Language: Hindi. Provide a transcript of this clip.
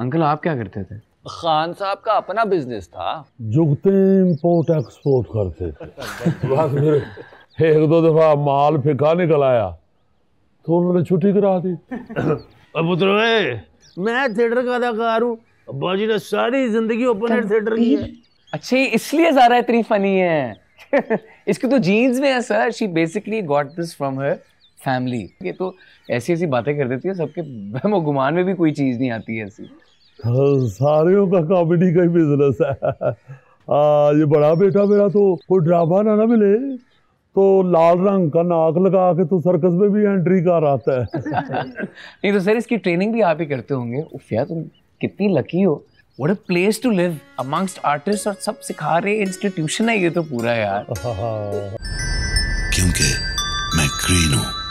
अंकल आप क्या करते थे खान साहब का अपना बिजनेस था जुगते इम्पोर्ट एक्सपोर्ट करते थे बस फिर एक दो दफा माल फिका निकल आया तो उन्होंने छुट्टी करा दी अब पुत्र मैं थिएटर का अदाकार हूँ अब्बा जी ने सारी जिंदगी ओपन एयर थिएटर की है अच्छी इसलिए ज़ारा इतनी फनी है इसकी तो जीन्स में है sir she basically got this from her family ये तो ऐसी ऐसी बातें कर देती है सबके वहम गुमान में भी कोई चीज़ नहीं आती है ऐसी हाँ, सारे का कॉमेडी का ही बिजनेस है आ, ये बड़ा बेटा मेरा तो कोई ड्रामा ना ना मिले तो लाल रंग का नाक लगा के तो सर्कस में भी एंट्री कर आता है नहीं तो सर इसकी ट्रेनिंग भी आप ही करते होंगे उफ यार तुम कितनी लकी हो what a place to live amongst artist और सब सिखा रहे इंस्टीट्यूशन है ये तो पूरा यार हाँ, हाँ। क्योंकि मैं ग्रीन हूँ